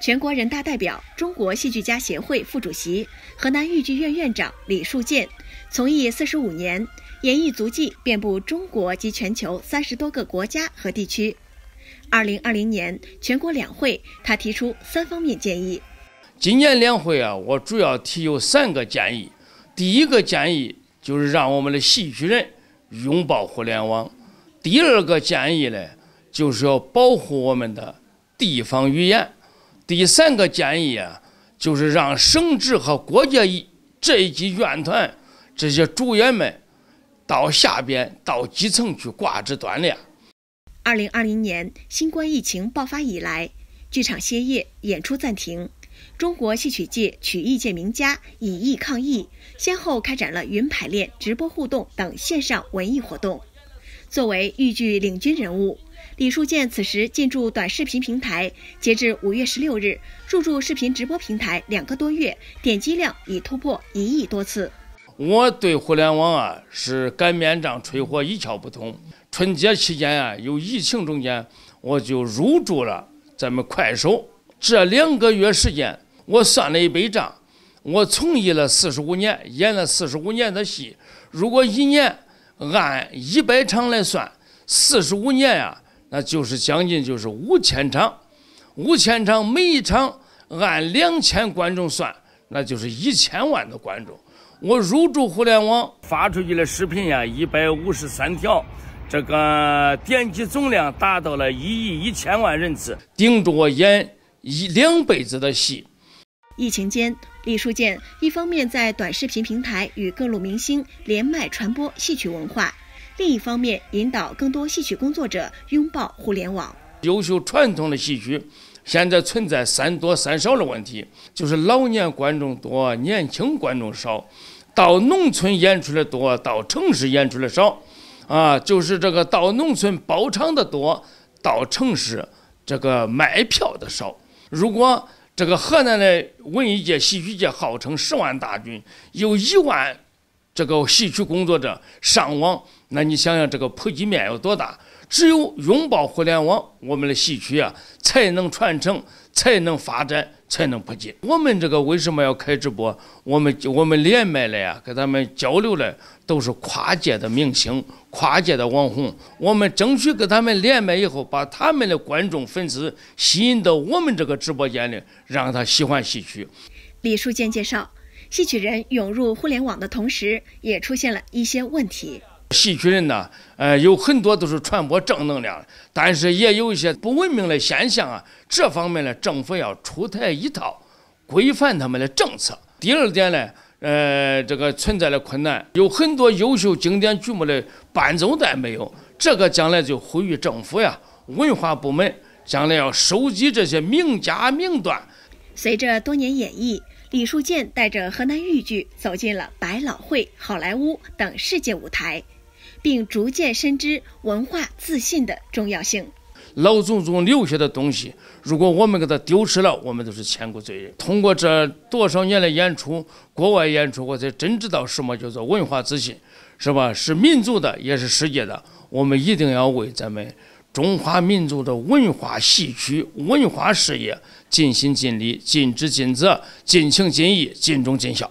全国人大代表、中国戏剧家协会副主席、河南豫剧院院长李树建，从艺四十五年，演艺足迹遍布中国及全球三十多个国家和地区。二零二零年全国两会，他提出三方面建议。今年两会啊，我主要提有三个建议。第一个建议就是让我们的戏曲人拥抱互联网。第二个建议呢，就是要保护我们的地方语言。第三个建议啊，就是让省直和国家一这一级院团这些主演们到下边、到基层去挂职锻炼。二零二零年新冠疫情爆发以来，剧场歇业，演出暂停，中国戏曲界、曲艺界名家以艺抗疫，先后开展了云排练、直播互动等线上文艺活动。作为豫剧领军人物。李树建此时进驻短视频平台，截至五月十六日，入驻视频直播平台两个多月，点击量已突破一亿多次。我对互联网啊是擀面杖吹火一窍不通。春节期间啊，有疫情中间，我就入驻了咱们快手。这两个月时间，我算了一笔账，我从艺了四十五年，演了四十五年的戏。如果一年按一百场来算，四十五年呀。那就是将近就是五千场，五千场每一场按两千观众算，那就是一千万的观众。我入驻互联网发出去的视频呀，一百五十三条，这个点击总量达到了一亿一千万人次，顶着我演一两辈子的戏。疫情间，李书建一方面在短视频平台与各路明星连麦传播戏曲文化。另一方面，引导更多戏曲工作者拥抱互联网。优秀传统的戏曲，现在存在三多三少的问题，就是老年观众多，年轻观众少；到农村演出的多，到城市演出的少。啊，就是这个到农村包场的多，到城市这个卖票的少。如果这个河南的文艺界、戏曲界号称十万大军，有一万。这个戏曲工作者上网，那你想想这个普及面有多大？只有拥抱互联网，我们的戏曲啊才能传承，才能发展，才能普及。我们这个为什么要开直播？我们我们连麦了呀，跟他们交流了，都是跨界的明星、跨界的网红。我们争取跟他们连麦以后，把他们的观众粉丝吸引到我们这个直播间里，让他喜欢戏曲。李书建介绍。戏曲人涌入互联网的同时，也出现了一些问题。戏曲人呢，呃，有很多都是传播正能量，但是也有一些不文明的现象啊。这方面呢，政府要出台一套规范他们的政策。第二点呢，呃，这个存在的困难有很多优秀经典剧目的伴奏带没有，这个将来就呼吁政府呀，文化部门将来要收集这些名家名段。随着多年演绎。李树建带着河南豫剧走进了百老汇、好莱坞等世界舞台，并逐渐深知文化自信的重要性。老祖宗留下的东西，如果我们给他丢失了，我们都是千古罪人。通过这多少年的演出，国外演出，我才真知道什么叫做文化自信，是吧？是民族的，也是世界的。我们一定要为咱们。中华民族的文化戏曲文化事业，尽心尽力、尽职尽责、尽情尽意、尽忠尽孝。